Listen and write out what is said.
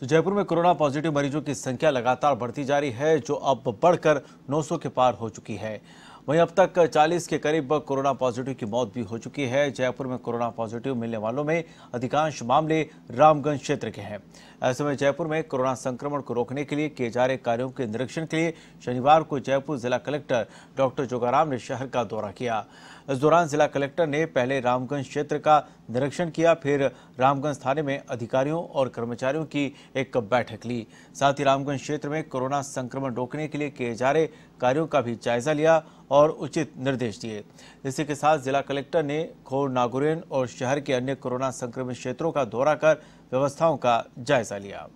तो जयपुर में corona positive मरीजों की संख्या लगातार बढ़ती जा रही है जो अब बढ़कर 900 के पार हो चुकी है वहीं अब तक 40 के करीब कोरोना पॉजिटिव की मौत भी हो चुकी है जयपुर में कोरोना पॉजिटिव मिलने वालों में अधिकांश मामले रामगंज क्षेत्र के हैं ऐसे में जयपुर में कोरोना संक्रमण को रोकने के लिए किए जा रहे कार्यों के निरीक्षण के लिए शनिवार को जयपुर जिला कलेक्टर डॉक्टर जोगाराम ने शहर का दौरा किया इस दौरान जिला कलेक्टर ने पहले रामगंज क्षेत्र का निरीक्षण किया फिर रामगंज थाने में अधिकारियों और कर्मचारियों की एक बैठक ली साथ ही रामगंज क्षेत्र में कोरोना संक्रमण रोकने के लिए किए जा रहे कार्यों का भी जायजा लिया और उचित निर्देश दिए इसी के साथ जिला कलेक्टर ने खोर नागुरेन और शहर के अन्य कोरोना संक्रमित क्षेत्रों का दौरा कर व्यवस्थाओं का जायजा लिया